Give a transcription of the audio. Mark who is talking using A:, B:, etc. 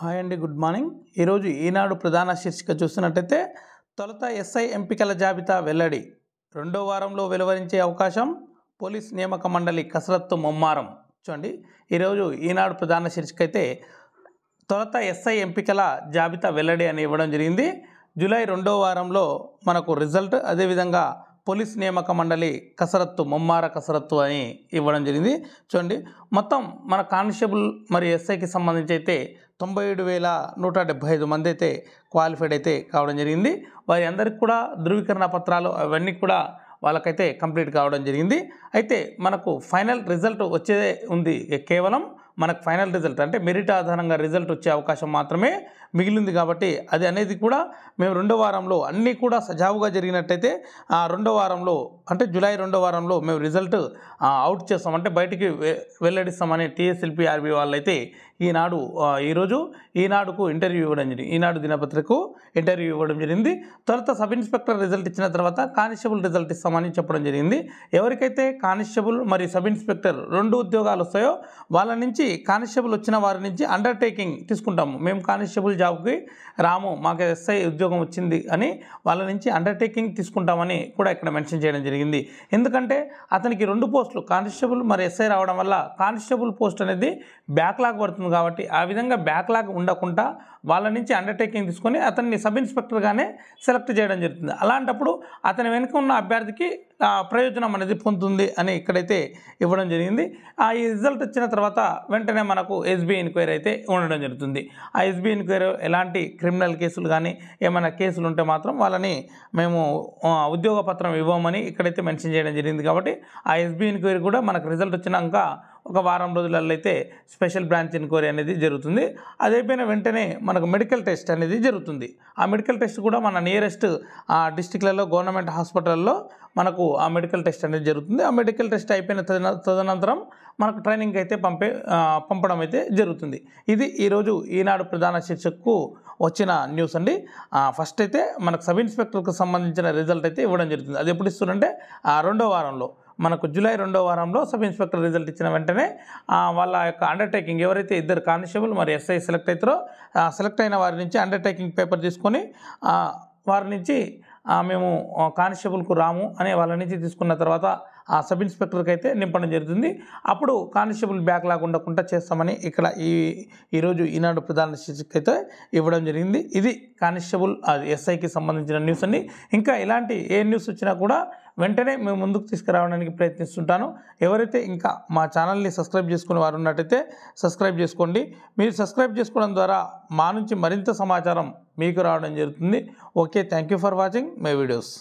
A: hi అండి good morning ఈరోజు ఈనాడు ప్రధాన శీర్షిక చూస్తున్నట్టయితే తొలుత ఎస్ఐ ఎంపికల జాబితా వెల్లడి రెండో వారంలో వెలువరించే అవకాశం పోలీస్ నియామక మండలి కసరత్తు ముమ్మారం చూడండి ఈరోజు ఈనాడు ప్రధాన శీర్షిక అయితే తొలత ఎస్ఐ ఎంపికల జాబితా వెల్లడి అని ఇవ్వడం జరిగింది జూలై రెండో వారంలో మనకు రిజల్ట్ అదేవిధంగా పోలీస్ నియామక మండలి కసరత్తు ముమ్మార కసరత్తు అని ఇవ్వడం జరిగింది చూడండి మొత్తం మన కానిస్టేబుల్ మరి ఎస్ఐకి సంబంధించి అయితే తొంభై ఏడు వేల నూట డెబ్బై ఐదు మంది అయితే క్వాలిఫైడ్ అయితే కావడం జరిగింది వారి అందరికి కూడా ధృవీకరణ పత్రాలు అవన్నీ కూడా వాళ్ళకైతే కంప్లీట్ కావడం జరిగింది అయితే మనకు ఫైనల్ రిజల్ట్ వచ్చేదే ఉంది కేవలం మనకు ఫైనల్ రిజల్ట్ అంటే మెరిట్ ఆధారంగా రిజల్ట్ వచ్చే అవకాశం మాత్రమే మిగిలింది కాబట్టి అది అనేది కూడా మేము రెండో వారంలో అన్నీ కూడా సజావుగా జరిగినట్టయితే ఆ రెండో వారంలో అంటే జూలై రెండో వారంలో మేము రిజల్ట్ అవుట్ చేస్తాం అంటే బయటికి వెల్లడిస్తామని టీఎస్ఎల్పి ఆర్బీ వాళ్ళైతే ఈనాడు ఈరోజు ఈనాడుకు ఇంటర్వ్యూ ఇవ్వడం జరిగింది ఈనాడు దినపత్రికకు ఇంటర్వ్యూ ఇవ్వడం జరిగింది తర్వాత సబ్ ఇన్స్పెక్టర్ రిజల్ట్ ఇచ్చిన తర్వాత కానిస్టేబుల్ రిజల్ట్ ఇస్తామని చెప్పడం జరిగింది ఎవరికైతే కానిస్టేబుల్ మరియు సబ్ ఇన్స్పెక్టర్ రెండు ఉద్యోగాలు వస్తాయో వాళ్ళ నుంచి కానిస్టేబుల్ వచ్చిన వారి నుంచి అండర్టేకింగ్ తీసుకుంటాము మేము కానిస్టేబుల్ జాబ్కి రాము మాకు ఎస్ఐ ఉద్యోగం వచ్చింది అని వాళ్ళ నుంచి అండర్టేకింగ్ తీసుకుంటామని కూడా ఇక్కడ మెన్షన్ చేయడం జరిగింది ఎందుకంటే అతనికి రెండు పోస్టులు కానిస్టేబుల్ మరి ఎస్ఐ రావడం వల్ల కానిస్టేబుల్ పోస్ట్ అనేది బ్యాక్లాగ్ పడుతుంది కాబట్టి ఆ విధంగా బ్యాక్లాగ్ ఉండకుండా వాళ్ళ నుంచి అండర్టేకింగ్ తీసుకొని అతన్ని సబ్ ఇన్స్పెక్టర్గానే సెలెక్ట్ చేయడం జరుగుతుంది అలాంటప్పుడు అతని వెనుక ఉన్న అభ్యర్థికి ప్రయోజనం అనేది పొందుతుంది అని ఇక్కడైతే ఇవ్వడం జరిగింది ఆ ఈ రిజల్ట్ వచ్చిన తర్వాత వెంటనే మనకు ఎస్బీఐ ఎన్క్వైరీ అయితే ఉండడం జరుగుతుంది ఆ ఎస్బీఐ ఎన్క్వైరీ ఎలాంటి క్రిమినల్ కేసులు కానీ ఏమైనా కేసులు ఉంటే మాత్రం వాళ్ళని మేము ఉద్యోగ పత్రం ఇవ్వమని ఇక్కడైతే మెన్షన్ చేయడం జరిగింది కాబట్టి ఆ ఎస్బీఐ ఎన్క్వైరీ కూడా మనకు రిజల్ట్ వచ్చినాక ఒక వారం రోజులలో అయితే స్పెషల్ బ్రాంచ్ ఎన్క్వైరీ అనేది జరుగుతుంది అది అయిపోయిన వెంటనే మనకు మెడికల్ టెస్ట్ అనేది జరుగుతుంది ఆ మెడికల్ టెస్ట్ కూడా మన నియరెస్ట్ ఆ డిస్టిక్లలో గవర్నమెంట్ హాస్పిటల్లో మనకు ఆ మెడికల్ టెస్ట్ అనేది జరుగుతుంది ఆ మెడికల్ టెస్ట్ అయిపోయిన తదనంతరం మనకు ట్రైనింగ్ అయితే పంపే పంపడం అయితే జరుగుతుంది ఇది ఈరోజు ఈనాడు ప్రధాన శిక్షకు వచ్చిన న్యూస్ అండి ఫస్ట్ అయితే మనకు సబ్ ఇన్స్పెక్టర్కు సంబంధించిన రిజల్ట్ అయితే ఇవ్వడం జరుగుతుంది అది ఎప్పుడు ఇస్తుందంటే రెండో వారంలో మనకు జూలై రెండో వారంలో సబ్ ఇన్స్పెక్టర్ రిజల్ట్ ఇచ్చిన వెంటనే వాళ్ళ యొక్క అండర్టేకింగ్ ఎవరైతే ఇద్దరు కానిస్టేబుల్ మరి ఎస్ఐ సెలెక్ట్ అవుతారో సెలెక్ట్ అయిన వారి నుంచి అండర్టేకింగ్ పేపర్ తీసుకొని వారి నుంచి మేము కానిస్టేబుల్కు రాము అనే వాళ్ళ నుంచి తీసుకున్న తర్వాత ఆ సబ్ ఇన్స్పెక్టర్కి అయితే నింపడం జరుగుతుంది అప్పుడు కానిస్టేబుల్ బ్యాక్ ఉండకుండా చేస్తామని ఇక్కడ ఈ ఈరోజు ఈనాడు ప్రధాన అయితే ఇవ్వడం జరిగింది ఇది కానిస్టేబుల్ ఎస్ఐకి సంబంధించిన న్యూస్ అండి ఇంకా ఇలాంటి ఏ న్యూస్ వచ్చినా కూడా వెంటనే మేము ముందుకు తీసుకురావడానికి ప్రయత్నిస్తుంటాను ఎవరైతే ఇంకా మా ఛానల్ని సబ్స్క్రైబ్ చేసుకునే వారు ఉన్నట్టయితే సబ్స్క్రైబ్ చేసుకోండి మీరు సబ్స్క్రైబ్ చేసుకోవడం ద్వారా మా నుంచి మరింత సమాచారం మీకు రావడం జరుగుతుంది okay thank for watching my videos